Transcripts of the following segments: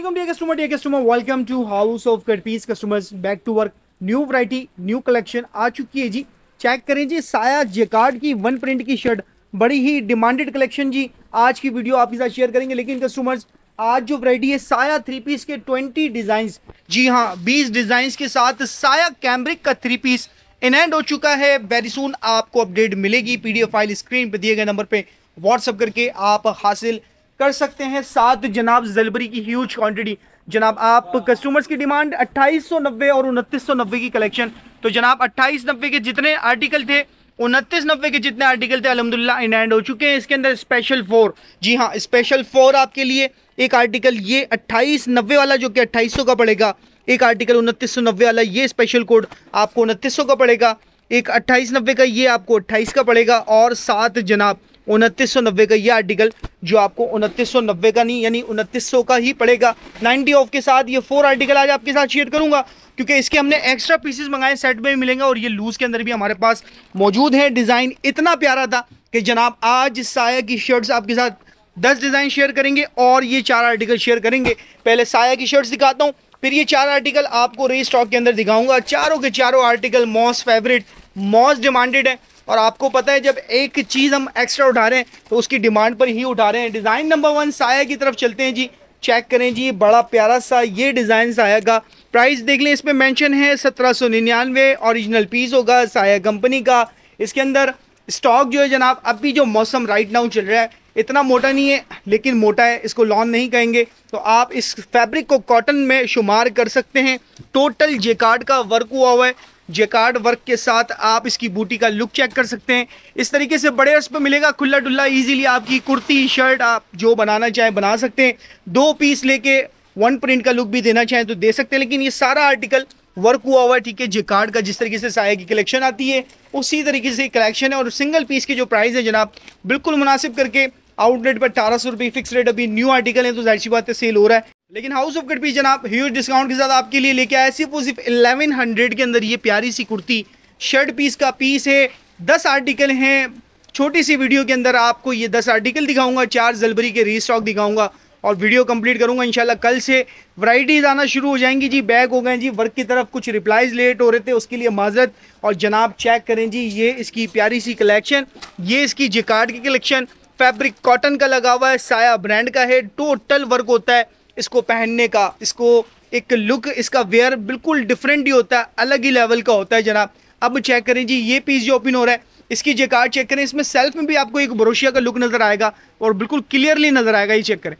Aslam dear customer dear customer welcome to house of cut piece customers back to work new variety new collection आ चुकी है जी check करें जी साया jacquard की one print की शर्ट बड़ी ही डिमांडेड कलेक्शन जी आज की वीडियो आपके साथ शेयर करेंगे लेकिन कस्टमर्स आज जो वरायटी है साया थ्री पीस के ट्वेंटी डिजाइन जी हाँ बीस डिजाइन के साथ साया कैमरिक का थ्री पीस इन एंड हो चुका है वेरी सुन आपको अपडेट मिलेगी P D F file screen पर दिए गए नंबर पर व्हाट्सअप करके आप हासिल कर सकते हैं सात जनाब जलबरी की ह्यूज क्वांटिटी जनाब आप कस्टमर्स की डिमांड 2890 और नब्बे की कलेक्शन तो जनाब 2890 के जितने आर्टिकल थे उनतीस नब्बे के जितने आर्टिकल थे अलहमदिल्ला इन एंड हो चुके हैं इसके अंदर स्पेशल फोर जी हाँ स्पेशल फोर आपके लिए एक आर्टिकल ये अट्ठाईस नब्बे वाला जो कि अट्ठाईस का पड़ेगा एक आर्टिकल उनतीस सौ नब्बे वाला ये स्पेशल कोड आपको उनतीस का पड़ेगा एक अट्ठाईस नब्बे का ये आपको अट्ठाईस का पड़ेगा और सात जनाब उनतीस का ये आर्टिकल जो आपको उनतीस का नहीं यानी उनतीस का ही पड़ेगा नाइन्टी ऑफ के साथ ये फोर आर्टिकल आज आपके साथ शेयर करूंगा क्योंकि इसके हमने एक्स्ट्रा पीसेस मंगाए सेट में भी मिलेंगे और ये लूज़ के अंदर भी हमारे पास मौजूद है डिज़ाइन इतना प्यारा था कि जनाब आज साया की शर्ट्स आपके साथ दस डिज़ाइन शेयर करेंगे और ये चार आर्टिकल शेयर करेंगे पहले साया की शर्ट्स दिखाता हूँ फिर ये चार आर्टिकल आपको रे स्टॉक के अंदर दिखाऊंगा चारों के चारों article most favourite most demanded है और आपको पता है जब एक चीज़ हम एक्स्ट्रा उठा रहे हैं तो उसकी डिमांड पर ही उठा रहे हैं डिज़ाइन नंबर वन साया की तरफ चलते हैं जी चेक करें जी बड़ा प्यारा सा ये डिज़ाइन साया का प्राइस देख लें इसमें मेंशन है सत्रह सौ निन्यानवे औरिजिनल पीस होगा साया कंपनी का इसके अंदर स्टॉक जो है जनाब अभी जो मौसम राइट नाउ चल रहा है इतना मोटा नहीं है लेकिन मोटा है इसको लॉन नहीं कहेंगे तो आप इस फैब्रिक को कॉटन में शुमार कर सकते हैं टोटल जेकार्ड का वर्क हुआ हुआ है जेकार्ड वर्क के साथ आप इसकी बूटी का लुक चेक कर सकते हैं इस तरीके से बड़े अर्स पर मिलेगा खुला डुल्ला इजीली आपकी कुर्ती शर्ट आप जो बनाना चाहें बना सकते हैं दो पीस लेके वन प्रिंट का लुक भी देना चाहें तो दे सकते हैं लेकिन ये सारा आर्टिकल वर्क हुआ हुआ है ठीक है जेकार्ड का जिस तरीके से साया की कलेक्शन आती है उसी तरीके से कलेक्शन है और सिंगल पीस की जो प्राइस है जनाब बिल्कुल मुनासिब करके आउटलेट पर अठारह सौ रुपये फिक्स रेट अभी न्यू आर्टिकल है तो जाहिर सी बात है सेल हो रहा है लेकिन हाउस ऑफ गटपी जनाब ह्यूज डिस्काउंट के साथ आपके लिए लेके आया सिर्फ और सिर्फ इलेवन हंड्रेड के अंदर ये प्यारी सी कुर्ती शर्ट पीस का पीस है दस आर्टिकल हैं छोटी सी वीडियो के अंदर आपको ये दस आर्टिकल दिखाऊंगा चार जलबरी के रीस्टॉक दिखाऊंगा और वीडियो कंप्लीट करूंगा इंशाल्लाह कल से वराइटीज़ आना शुरू हो जाएंगी जी बैग हो गए जी वर्क की तरफ कुछ रिप्लाइज लेट हो रहे थे उसके लिए माजरत और जनाब चेक करें जी ये इसकी प्यारी सी कलेक्शन ये इसकी जिकार्ड की कलेक्शन फैब्रिक कॉटन का लगा हुआ है साया ब्रांड का है टोटल वर्क होता है इसको पहनने का इसको एक लुक इसका वेयर बिल्कुल डिफरेंट ही होता है अलग ही लेवल का होता है जनाब अब चेक करें जी ये पीस जो ओपन हो रहा है इसकी जे कार्ड चेक करें इसमें सेल्फ में भी आपको एक बरोशिया का लुक नज़र आएगा और बिल्कुल क्लियरली नज़र आएगा ये चेक करें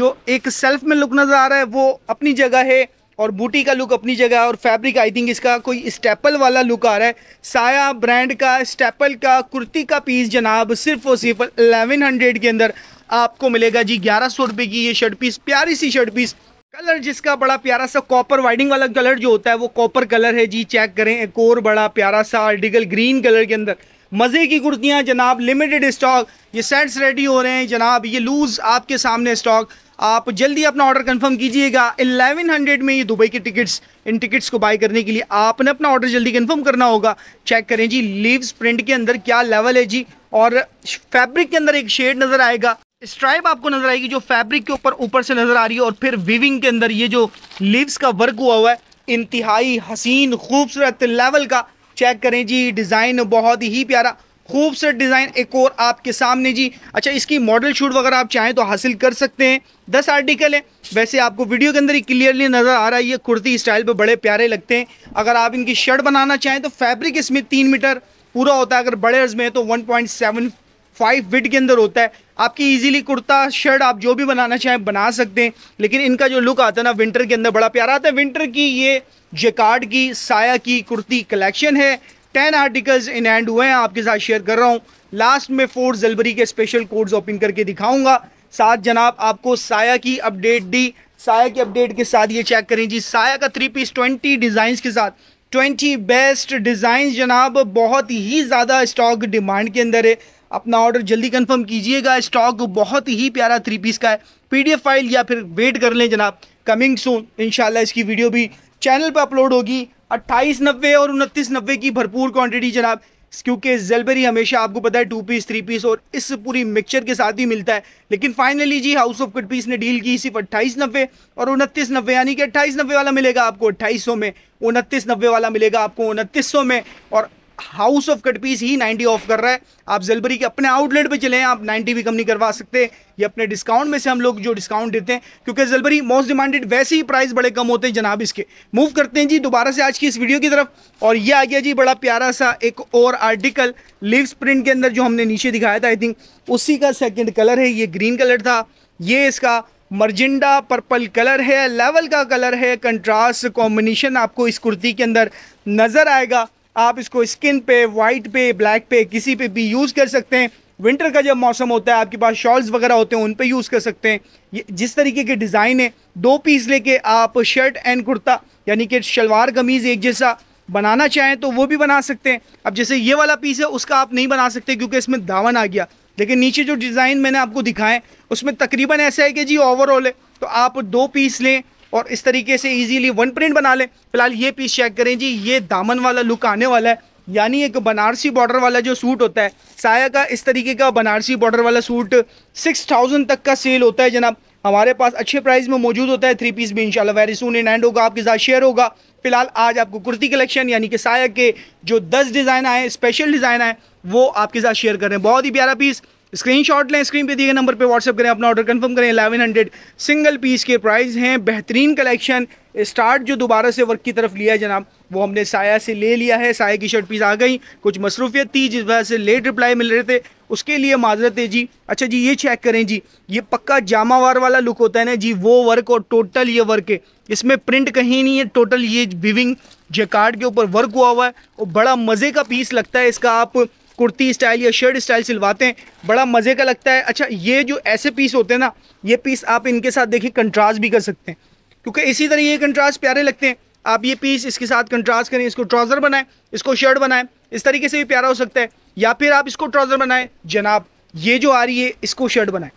जो एक सेल्फ में लुक नज़र आ रहा है वो अपनी जगह है और बूटी का लुक अपनी जगह है और फैब्रिक आई थिंक इसका कोई स्टेपल वाला लुक आ रहा है साया ब्रांड का स्टेपल का कुर्ती का पीस जनाब सिर्फ और सिर्फ एलेवन के अंदर आपको मिलेगा जी ग्यारह सौ रुपये की ये शर्ट पीस प्यारी सी शर्ट पीस कलर जिसका बड़ा प्यारा सा कॉपर वाइडिंग वाला कलर जो होता है वो कॉपर कलर है जी चेक करें एक और बड़ा प्यारा सा आर्टिकल ग्रीन कलर के अंदर मज़े की कुर्तियाँ जनाब लिमिटेड स्टॉक ये सेट्स रेडी हो रहे हैं जनाब ये लूज़ आपके सामने स्टॉक आप जल्दी अपना ऑर्डर कंफर्म कीजिएगा 1100 में ये दुबई की टिकट्स इन टिकट्स को बाय करने के लिए आपने अपना ऑर्डर जल्दी कंफर्म करना होगा चेक करें जी लीव्स प्रिंट के अंदर क्या लेवल है जी और फैब्रिक के अंदर एक शेड नज़र आएगा स्ट्राइप आपको नजर आएगी जो फैब्रिक के ऊपर ऊपर से नजर आ रही है और फिर विविंग के अंदर ये जो लीव्स का वर्क हुआ हुआ है इंतहाई हसीन खूबसूरत लेवल का चेक करें जी डिज़ाइन बहुत ही प्यारा खूबसूरत डिज़ाइन एक और आपके सामने जी अच्छा इसकी मॉडल शूट वगैरह आप चाहें तो हासिल कर सकते हैं दस आर्टिकल हैं वैसे आपको वीडियो के अंदर ही क्लियरली नज़र आ रहा है ये कुर्ती स्टाइल पे बड़े प्यारे लगते हैं अगर आप इनकी शर्ट बनाना चाहें तो फैब्रिक इसमें तीन मीटर पूरा होता है अगर बड़े अर्ज में तो one point seven five width के अंदर होता है आपकी इजीली कुर्ता शर्ट आप जो भी बनाना चाहें बना सकते हैं लेकिन इनका जो लुक आता है ना विंटर के अंदर बड़ा प्यारा आता है विंटर की ये जेकार्ड की साया की कुर्ती कलेक्शन है टेन आर्टिकल्स इन हैंड हुए हैं आपके साथ शेयर कर रहा हूँ लास्ट में फोर जलबरी के स्पेशल कोड्स ओपन करके दिखाऊंगा साथ जनाब आपको साया की अपडेट दी साया की अपडेट के साथ ये चेक करें जी साया का थ्री पीस ट्वेंटी डिज़ाइंस के साथ ट्वेंटी बेस्ट डिज़ाइन जनाब बहुत ही ज़्यादा स्टॉक डिमांड के अंदर है अपना ऑर्डर जल्दी कंफर्म कीजिएगा स्टॉक बहुत ही प्यारा थ्री पीस का है पीडीएफ फाइल या फिर वेट कर लें जनाब कमिंग सून इन इसकी वीडियो भी चैनल पर अपलोड होगी अट्ठाईस नब्बे और उनतीस नब्बे की भरपूर क्वांटिटी जनाब क्योंकि जेलबेरी हमेशा आपको पता है टू पीस थ्री पीस और इस पूरी मिक्सचर के साथ ही मिलता है लेकिन फाइनली जी हाउस ऑफ कट पीस ने डील की सिर्फ अट्ठाईस नब्बे और उनतीस नब्बे यानी कि अट्ठाईस नब्बे वाला मिलेगा आपको अट्ठाईस में उनतीस नब्बे वाला मिलेगा आपको उनतीस में और हाउस ऑफ कटपीस ही 90 ऑफ कर रहा है आप जलबरी के अपने आउटलेट पे चले आप 90 भी कम नहीं करवा सकते ये अपने डिस्काउंट में से हम लोग जो डिस्काउंट देते हैं क्योंकि जलबरी मोस्ट डिमांडेड वैसे ही प्राइस बड़े कम होते हैं जनाब इसके मूव करते हैं जी दोबारा से आज की इस वीडियो की तरफ और ये आ गया जी बड़ा प्यारा सा एक और आर्टिकल लिव्स प्रिंट के अंदर जो हमने नीचे दिखाया था आई थिंक उसी का सेकेंड कलर है ये ग्रीन कलर था ये इसका मरजिंडा पर्पल कलर है लेवल का कलर है कंट्रास्ट कॉम्बिनेशन आपको इस कुर्ती के अंदर नज़र आएगा आप इसको स्किन पे वाइट पे ब्लैक पे किसी पे भी यूज़ कर सकते हैं विंटर का जब मौसम होता है आपके पास शॉल्स वगैरह होते हैं उन पे यूज़ कर सकते हैं ये जिस तरीके के डिज़ाइन है दो पीस लेके आप शर्ट एंड कुर्ता यानी कि शलवार कमीज़ एक जैसा बनाना चाहें तो वो भी बना सकते हैं अब जैसे ये वाला पीस है उसका आप नहीं बना सकते क्योंकि इसमें दावन आ गया लेकिन नीचे जो डिज़ाइन मैंने आपको दिखाएं उसमें तकरीबन ऐसा है कि जी ओवरऑल है तो आप दो पीस लें और इस तरीके से इजीली वन प्रिंट बना लें फिलहाल ये पीस चेक करें जी ये दामन वाला लुक आने वाला है यानी एक बनारसी बॉर्डर वाला जो सूट होता है साया का इस तरीके का बनारसी बॉर्डर वाला सूट सिक्स थाउजेंड तक का सेल होता है जनाब हमारे पास अच्छे प्राइस में मौजूद होता है थ्री पीस भी इंशाल्लाह वेरी सून इन एंड होगा आपके साथ शेयर होगा फिलहाल आज आपको कुर्ती कलेक्शन यानी कि साया के जो दस डिज़ाइन आए स्पेशल डिज़ाइन आए वो आपके साथ शेयर कर रहे हैं बहुत ही प्यारा पीस स्क्रीनशॉट लें स्क्रीन पे दिए गए नंबर पे व्हाट्सअप करें अपना ऑर्डर कंफर्म करें 1100 सिंगल पीस के प्राइस हैं बेहतरीन कलेक्शन स्टार्ट जो दोबारा से वर्क की तरफ लिया है जनाब वो हमने साया से ले लिया है साया की शर्ट पीस आ गई कुछ मसरूफियत थी जिस वजह से लेट रिप्लाई मिल रहे थे उसके लिए माजरत है जी अच्छा जी ये चेक करें जी ये पक्का जामावार वाला लुक होता है ना जी वो वर्क और टोटल ये वर्क है इसमें प्रिंट कहीं नहीं है टोटल ये विविंग जैकार्ड के ऊपर वर्क हुआ हुआ है और बड़ा मज़े का पीस लगता है इसका आप कुर्ती स्टाइल या शर्ट स्टाइल सिलवाते हैं बड़ा मज़े का लगता है अच्छा ये जो ऐसे पीस होते हैं ना ये पीस आप इनके साथ देखिए कंट्रास्ट भी कर सकते हैं क्योंकि इसी तरह ये कंट्रास्ट प्यारे लगते हैं आप ये पीस इसके साथ कंट्रास्ट करें इसको ट्राउज़र बनाएं इसको शर्ट बनाएं इस तरीके से भी प्यारा हो सकता है या फिर आप इसको ट्राउज़र बनाएं जनाब ये जो आ रही है इसको शर्ट बनाएं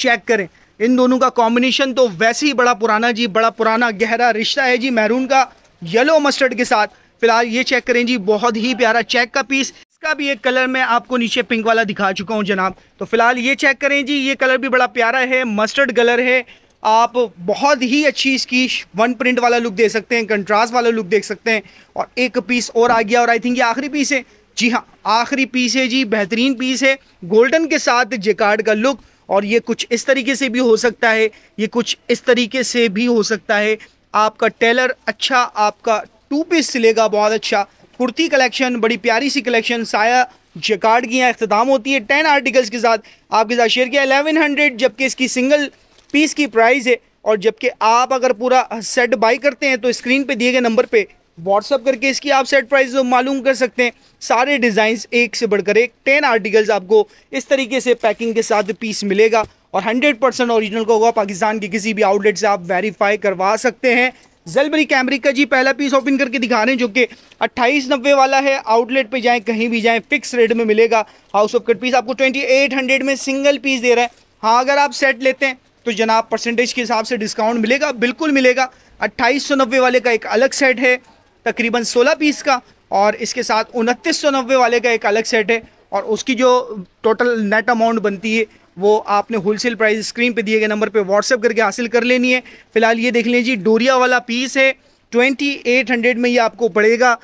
चेक करें इन दोनों का कॉम्बिनेशन तो वैसे ही बड़ा पुराना जी बड़ा पुराना गहरा रिश्ता है जी मैरून का येलो मस्टर्ड के साथ फिलहाल ये चेक करें जी बहुत ही प्यारा चेक का पीस इसका भी एक कलर मैं आपको नीचे पिंक वाला दिखा चुका हूँ जनाब तो फिलहाल ये चेक करें जी ये कलर भी बड़ा प्यारा है मस्टर्ड कलर है आप बहुत ही अच्छी इसकी वन प्रिंट वाला लुक दे सकते हैं कंट्रास्ट वाला लुक देख सकते हैं और एक पीस और आ गया और आई थिंक ये आखिरी पीस है जी हाँ आखिरी पीस है जी बेहतरीन पीस है गोल्डन के साथ जेकार्ड का लुक और ये कुछ इस तरीके से भी हो सकता है ये कुछ इस तरीके से भी हो सकता है आपका टेलर अच्छा आपका टू पीस सिलेगा बहुत अच्छा कुर्ती कलेक्शन बड़ी प्यारी सी कलेक्शन साया जकार्ड की यहाँ अख्ताम होती है टेन आर्टिकल्स के साथ आपके साथ शेयर किया एलेवन हंड्रेड जबकि इसकी सिंगल पीस की प्राइस है और जबकि आप अगर पूरा सेट बाई करते हैं तो स्क्रीन पे दिए गए नंबर पे व्हाट्सअप करके इसकी आप सेट प्राइस मालूम कर सकते हैं सारे डिज़ाइंस एक से बढ़कर एक टेन आर्टिकल्स आपको इस तरीके से पैकिंग के साथ पीस मिलेगा और हंड्रेड परसेंट औरिजिनल का होगा पाकिस्तान के किसी भी आउटलेट से आप वेरीफाई करवा सकते हैं जलबरी कैमरी का जी पहला पीस ओपन करके दिखा रहे हैं जो कि अट्ठाईस नब्बे वाला है आउटलेट पे जाएं कहीं भी जाएं फिक्स रेट में मिलेगा हाउस ऑफ कट पीस आपको ट्वेंटी एट हंड्रेड में सिंगल पीस दे रहा है हाँ अगर आप सेट लेते हैं तो जनाब परसेंटेज के हिसाब से डिस्काउंट मिलेगा बिल्कुल मिलेगा अट्ठाईस सौ नब्बे वाले का एक अलग सेट है तकरीबन सोलह पीस का और इसके साथ उनतीस सौ नब्बे वाले का एक अलग सेट है और उसकी जो टोटल नेट अमाउंट बनती है वो आपने होलसेल प्राइस स्क्रीन पे दिए गए नंबर पे व्हाट्सअप करके हासिल कर लेनी है फिलहाल ये देख लीजिए डोरिया वाला पीस है ट्वेंटी एट हंड्रेड में ये आपको पड़ेगा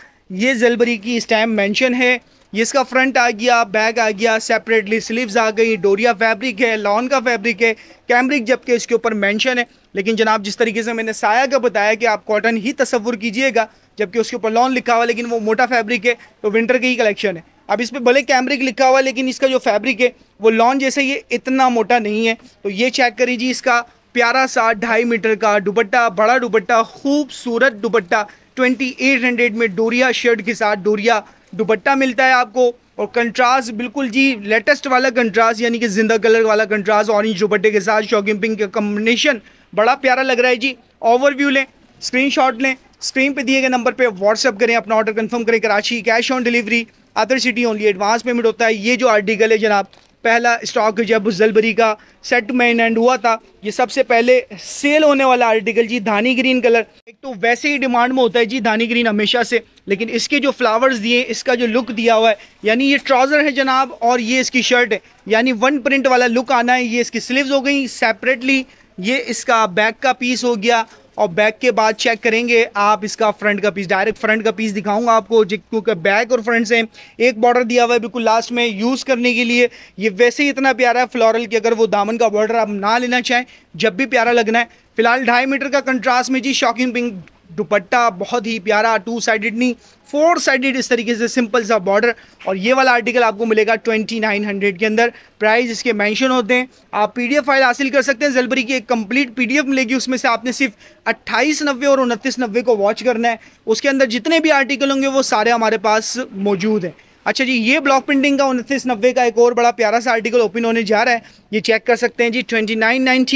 ये जेलबरी की स्टैम्प मेंशन है ये इसका फ्रंट आ गया बैग आ गया सेपरेटली स्लीव्स आ गई डोरिया फैब्रिक है लॉन का फैब्रिक है कैमरिक जबकि इसके ऊपर मैंशन है लेकिन जनाब जिस तरीके से मैंने साया का बताया कि आप कॉटन ही तस्वुर कीजिएगा जबकि उसके ऊपर लॉन लिखा हुआ लेकिन वो मोटा फैब्रिक है तो विंटर की ही कलेक्शन है अब इस पर भले कैमरिक लिखा हुआ है लेकिन इसका जो फैब्रिक है वो लॉन जैसे ये इतना मोटा नहीं है तो ये चेक कर लीजिए इसका प्यारा सा ढाई मीटर का दुपट्टा बड़ा दुपट्टा खूबसूरत दुपट्टा 2800 में डोरिया शर्ट के साथ डोरिया दुपट्टा मिलता है आपको और कंट्रास्ट बिल्कुल जी लेटेस्ट वाला कंट्रास्ट यानी कि जिंदा कलर वाला कंट्रास्ट ऑरेंज दुपट्टे के साथ शॉकिंग पिंक का कॉम्बिनेशन बड़ा प्यारा लग रहा है जी ओवरव्यू लें स्क्रीनशॉट लें स्क्रीन पे दिए गए नंबर पे व्हाट्सअप करें अपना ऑर्डर कंफर्म करें Karachi cash on delivery other city only advance payment होता है ये जो आर्टिकल है जनाब पहला स्टॉक जब जलबरी का सेटमेंट एंड हुआ था ये सबसे पहले सेल होने वाला आर्टिकल जी धानी ग्रीन कलर एक तो वैसे ही डिमांड में होता है जी धानी ग्रीन हमेशा से लेकिन इसके जो फ्लावर्स दिए इसका जो लुक दिया हुआ है यानी ये ट्राउज़र है जनाब और ये इसकी शर्ट है यानी वन प्रिंट वाला लुक आना है ये इसकी स्लीव हो गई सेपरेटली ये इसका बैक का पीस हो गया और बैक के बाद चेक करेंगे आप इसका फ्रंट का पीस डायरेक्ट फ्रंट का पीस दिखाऊंगा आपको क्योंकि बैक और फ्रंट से एक बॉर्डर दिया हुआ है बिल्कुल लास्ट में यूज़ करने के लिए ये वैसे ही इतना प्यारा है फ्लोरल की अगर वो दामन का बॉर्डर आप ना लेना चाहें जब भी प्यारा लगना है फिलहाल ढाई मीटर का कंट्रास्ट में जी शॉकिंग पिंक दुपट्टा बहुत ही प्यारा टू साइडेड नहीं फोर साइडेड इस तरीके से सिंपल सा बॉर्डर और ये वाला आर्टिकल आपको मिलेगा ट्वेंटी नाइन हंड्रेड के अंदर प्राइस इसके मेंशन होते हैं आप पीडीएफ फाइल हासिल कर सकते हैं जलबरी की एक कंप्लीट पीडीएफ मिलेगी उसमें से आपने सिर्फ अट्ठाईस नब्बे और उनतीस नब्बे को वॉच करना है उसके अंदर जितने भी आर्टिकल होंगे वो सारे हमारे पास मौजूद हैं अच्छा जी ये ब्लॉक प्रिंटिंग का उनतीस नब्बे का एक और बड़ा प्यारा सा आर्टिकल ओपन होने जा रहा है ये चेक कर सकते हैं जी ट्वेंटी नाइन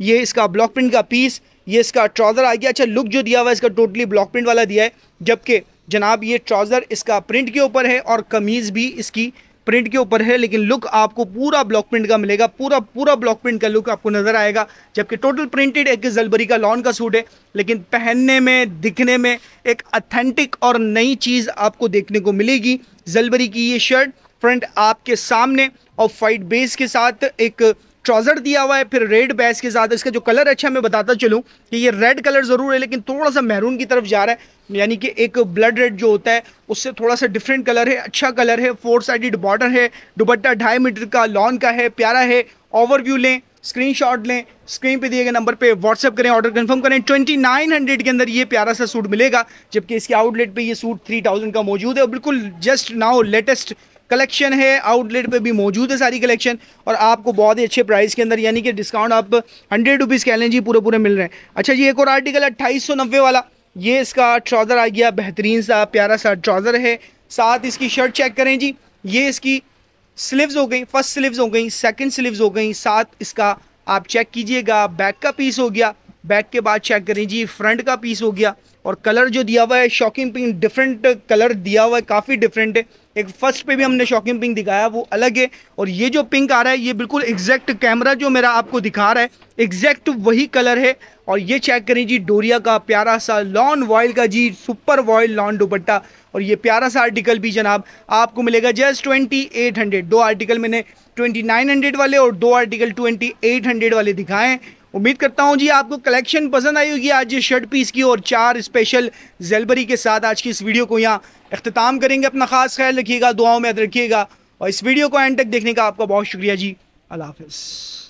ये इसका ब्लॉक प्रिंट का पीस ये इसका ट्राउज़र आ गया अच्छा लुक जो दिया हुआ है इसका टोटली ब्लॉक प्रिंट वाला दिया है जबकि जनाब ये ट्राउज़र इसका प्रिंट के ऊपर है और कमीज़ भी इसकी प्रिंट के ऊपर है लेकिन लुक आपको पूरा ब्लॉक प्रिंट का मिलेगा पूरा पूरा ब्लॉक प्रिंट का लुक आपको नज़र आएगा जबकि टोटल प्रिंटेड एक जलबरी का लॉन का सूट है लेकिन पहनने में दिखने में एक अथेंटिक और नई चीज़ आपको देखने को मिलेगी जलबरी की ये शर्ट फ्रंट आपके सामने और फाइट बेस के साथ एक ट्राउज़र दिया हुआ है फिर रेड बैस के साथ इसका जो कलर अच्छा मैं बताता चलूँ कि ये रेड कलर ज़रूर है लेकिन थोड़ा सा मैरून की तरफ जा रहा है यानी कि एक ब्लड रेड जो होता है उससे थोड़ा सा डिफरेंट कलर है अच्छा कलर है फोर साइडेड बॉर्डर है दुबट्टा ढाई मीटर का लॉन का है प्यारा है ओवरव्यू लें स्क्रीनशॉट लें स्क्रीन पे दिए गए नंबर पे व्हाट्सअप करें ऑर्डर कंफर्म करें 2900 के अंदर ये प्यारा सा सूट मिलेगा जबकि इसके आउटलेट पे ये सूट 3000 का मौजूद है और बिल्कुल जस्ट नाउ लेटेस्ट कलेक्शन है आउटलेट पे भी मौजूद है सारी कलेक्शन और आपको बहुत ही अच्छे प्राइस के अंदर यानी कि डिस्काउंट आप हंड्रेड रुपीज़ कह लें जी पूरे पूरे मिल रहे हैं अच्छा जी एक और आर्टिकल अट्ठाईस सौ नब्बे वाला ये इसका ट्राउज़र आ गया बेहतरीन सा प्यारा सा ट्राउज़र है साथ इसकी शर्ट चेक करें जी ये इसकी स्लीव्स हो गई फर्स्ट स्लीव्स हो गई सेकंड स्लीव्स हो गई साथ इसका आप चेक कीजिएगा बैक का पीस हो गया बैक के बाद चेक करें जी फ्रंट का पीस हो गया और कलर जो दिया हुआ है शॉकिंग पिंक डिफरेंट कलर दिया हुआ है काफ़ी डिफरेंट है एक फर्स्ट पे भी हमने शॉकिंग पिंक दिखाया वो अलग है और ये जो पिंक आ रहा है ये बिल्कुल एग्जैक्ट कैमरा जो मेरा आपको दिखा रहा है एग्जैक्ट वही कलर है और ये चेक करें जी डोरिया का प्यारा सा लॉन वॉयल का जी सुपर वॉयल लॉन दुपट्टा और ये प्यारा सा आर्टिकल भी जनाब आपको मिलेगा जस्ट ट्वेंटी एट हंड्रेड दो आर्टिकल मैंने ट्वेंटी नाइन हंड्रेड वाले और दो आर्टिकल ट्वेंटी एट हंड्रेड वाले दिखाएं उम्मीद करता हूँ जी आपको कलेक्शन पसंद आई होगी आज ये शर्ट पीस की और चार स्पेशल जेलबरी के साथ आज की इस वीडियो को यहाँ अख्ताम करेंगे अपना खास ख्याल रखिएगा दुआओं में याद रखिएगा और इस वीडियो को एंड तक देखने का आपका बहुत शुक्रिया जी अल्लाह हाफ